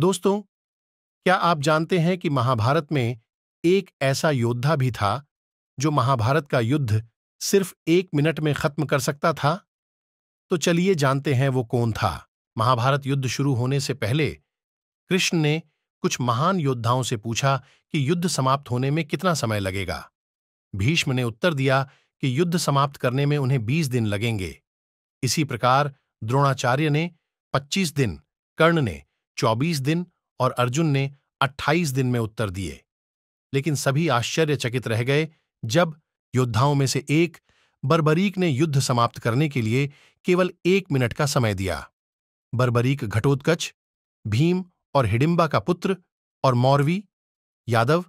दोस्तों क्या आप जानते हैं कि महाभारत में एक ऐसा योद्धा भी था जो महाभारत का युद्ध सिर्फ एक मिनट में खत्म कर सकता था तो चलिए जानते हैं वो कौन था महाभारत युद्ध शुरू होने से पहले कृष्ण ने कुछ महान योद्धाओं से पूछा कि युद्ध समाप्त होने में कितना समय लगेगा भीष्म ने उत्तर दिया कि युद्ध समाप्त करने में उन्हें बीस दिन लगेंगे इसी प्रकार द्रोणाचार्य ने पच्चीस दिन कर्ण ने 24 दिन और अर्जुन ने 28 दिन में उत्तर दिए लेकिन सभी आश्चर्यचकित रह गए जब योद्धाओं में से एक बर्बरीक ने युद्ध समाप्त करने के लिए केवल एक मिनट का समय दिया बर्बरीक घटोत्कच भीम और हिडिम्बा का पुत्र और मौरवी यादव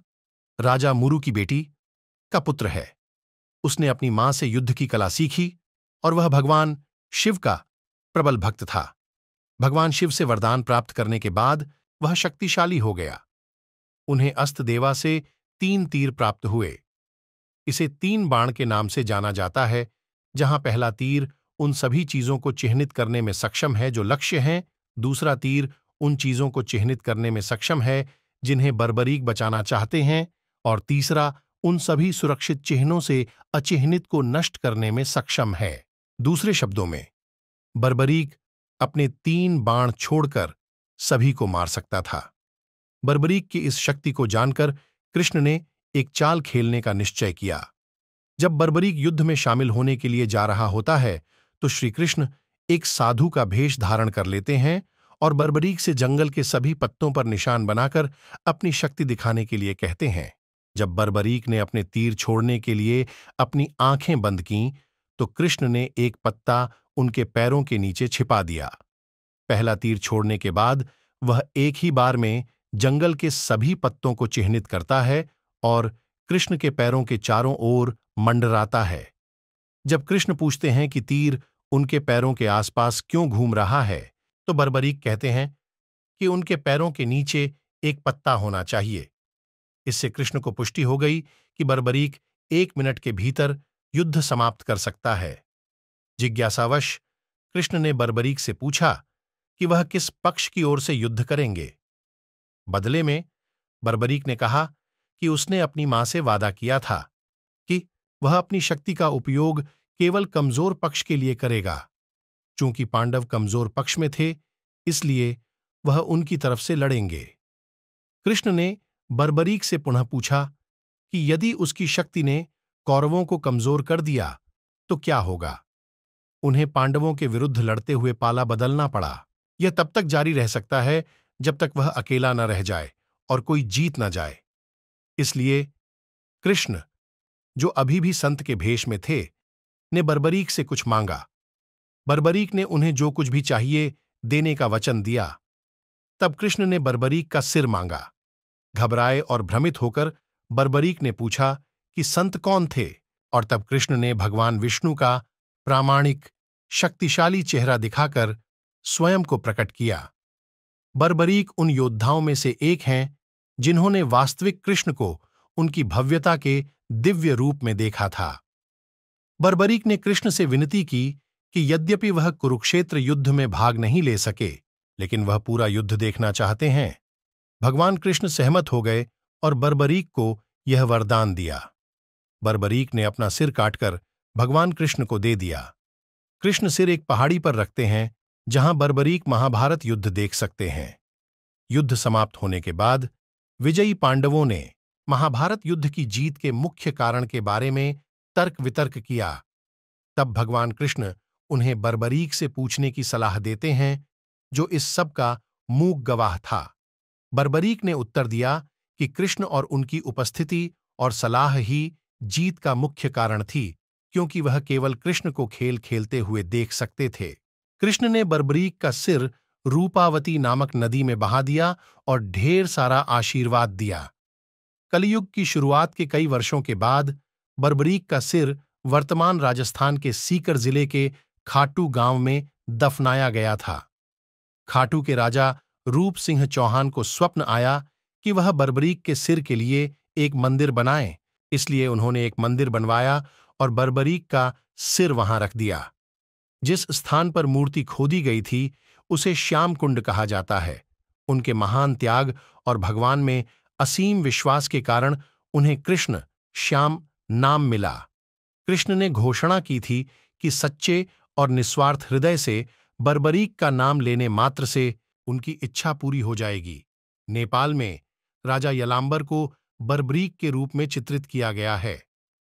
राजा मुरु की बेटी का पुत्र है उसने अपनी मां से युद्ध की कला सीखी और वह भगवान शिव का प्रबल भक्त था भगवान शिव से वरदान प्राप्त करने के बाद वह शक्तिशाली हो गया उन्हें अस्त देवा से तीन तीर प्राप्त हुए इसे तीन बाण के नाम से जाना जाता है जहां पहला तीर उन सभी चीजों को चिन्हित करने में सक्षम है जो लक्ष्य हैं दूसरा तीर उन चीजों को चिन्हित करने में सक्षम है जिन्हें बर्बरीक बचाना चाहते हैं और तीसरा उन सभी सुरक्षित चिन्हों से अचिह्नित को नष्ट करने में सक्षम है दूसरे शब्दों में बर्बरीक अपने तीन बाण छोड़कर सभी को मार सकता था बर्बरीक की इस शक्ति को जानकर कृष्ण ने एक चाल खेलने का निश्चय किया जब बर्बरीक युद्ध में शामिल होने के लिए जा रहा होता है तो श्रीकृष्ण एक साधु का भेष धारण कर लेते हैं और बर्बरीक से जंगल के सभी पत्तों पर निशान बनाकर अपनी शक्ति दिखाने के लिए कहते हैं जब बर्बरीक ने अपने तीर छोड़ने के लिए अपनी आंखें बंद कीं तो कृष्ण ने एक पत्ता उनके पैरों के नीचे छिपा दिया पहला तीर छोड़ने के बाद वह एक ही बार में जंगल के सभी पत्तों को चिन्हित करता है और कृष्ण के पैरों के चारों ओर मंडराता है जब कृष्ण पूछते हैं कि तीर उनके पैरों के आसपास क्यों घूम रहा है तो बरबरीक कहते हैं कि उनके पैरों के नीचे एक पत्ता होना चाहिए इससे कृष्ण को पुष्टि हो गई कि बरबरीक एक मिनट के भीतर युद्ध समाप्त कर सकता है जिज्ञासावश कृष्ण ने बर्बरीक से पूछा कि वह किस पक्ष की ओर से युद्ध करेंगे बदले में बर्बरीक ने कहा कि उसने अपनी मां से वादा किया था कि वह अपनी शक्ति का उपयोग केवल कमजोर पक्ष के लिए करेगा चूंकि पांडव कमजोर पक्ष में थे इसलिए वह उनकी तरफ से लड़ेंगे कृष्ण ने बर्बरीक से पुनः पूछा कि यदि उसकी शक्ति ने कौरवों को कमजोर कर दिया तो क्या होगा उन्हें पांडवों के विरुद्ध लड़ते हुए पाला बदलना पड़ा यह तब तक जारी रह सकता है जब तक वह अकेला न रह जाए और कोई जीत न जाए इसलिए कृष्ण जो अभी भी संत के भेष में थे ने बर्बरीक से कुछ मांगा बर्बरीक ने उन्हें जो कुछ भी चाहिए देने का वचन दिया तब कृष्ण ने बर्बरीक का सिर मांगा घबराए और भ्रमित होकर बर्बरीक ने पूछा कि संत कौन थे और तब कृष्ण ने भगवान विष्णु का प्रामाणिक शक्तिशाली चेहरा दिखाकर स्वयं को प्रकट किया बर्बरीक उन योद्धाओं में से एक हैं जिन्होंने वास्तविक कृष्ण को उनकी भव्यता के दिव्य रूप में देखा था बर्बरीक ने कृष्ण से विनती की कि यद्यपि वह कुरुक्षेत्र युद्ध में भाग नहीं ले सके लेकिन वह पूरा युद्ध देखना चाहते हैं भगवान कृष्ण सहमत हो गए और बर्बरीक को यह वरदान दिया बर्बरीक ने अपना सिर काटकर भगवान कृष्ण को दे दिया कृष्ण सिर एक पहाड़ी पर रखते हैं जहां बर्बरीक महाभारत युद्ध देख सकते हैं युद्ध समाप्त होने के बाद विजयी पांडवों ने महाभारत युद्ध की जीत के मुख्य कारण के बारे में तर्क वितर्क किया तब भगवान कृष्ण उन्हें बर्बरीक से पूछने की सलाह देते हैं जो इस सब का मूक गवाह था बर्बरीक ने उत्तर दिया कि कृष्ण और उनकी उपस्थिति और सलाह ही जीत का मुख्य कारण थी क्योंकि वह केवल कृष्ण को खेल खेलते हुए देख सकते थे कृष्ण ने बर्बरीक का सिर रूपावती नामक नदी में बहा दिया और ढेर सारा आशीर्वाद दिया कलयुग की शुरुआत के कई वर्षों के बाद बर्बरीक का सिर वर्तमान राजस्थान के सीकर जिले के खाटू गांव में दफनाया गया था खाटू के राजा रूप सिंह चौहान को स्वप्न आया कि वह बर्बरीक के सिर के लिए एक मंदिर बनाए इसलिए उन्होंने एक मंदिर बनवाया और बर्बरीक का सिर वहां रख दिया जिस स्थान पर मूर्ति खोदी गई थी उसे श्याम कुंड कहा जाता है उनके महान त्याग और भगवान में असीम विश्वास के कारण उन्हें कृष्ण श्याम नाम मिला कृष्ण ने घोषणा की थी कि सच्चे और निस्वार्थ हृदय से बर्बरीक का नाम लेने मात्र से उनकी इच्छा पूरी हो जाएगी नेपाल में राजा यलाम्बर को बर्बरीक के रूप में चित्रित किया गया है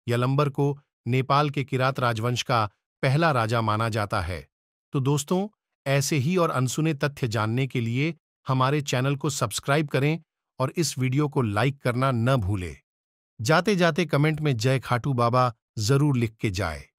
यलंबर को नेपाल के किरात राजवंश का पहला राजा माना जाता है तो दोस्तों ऐसे ही और अनसुने तथ्य जानने के लिए हमारे चैनल को सब्सक्राइब करें और इस वीडियो को लाइक करना न भूलें जाते जाते कमेंट में जय खाटू बाबा जरूर लिख के जाए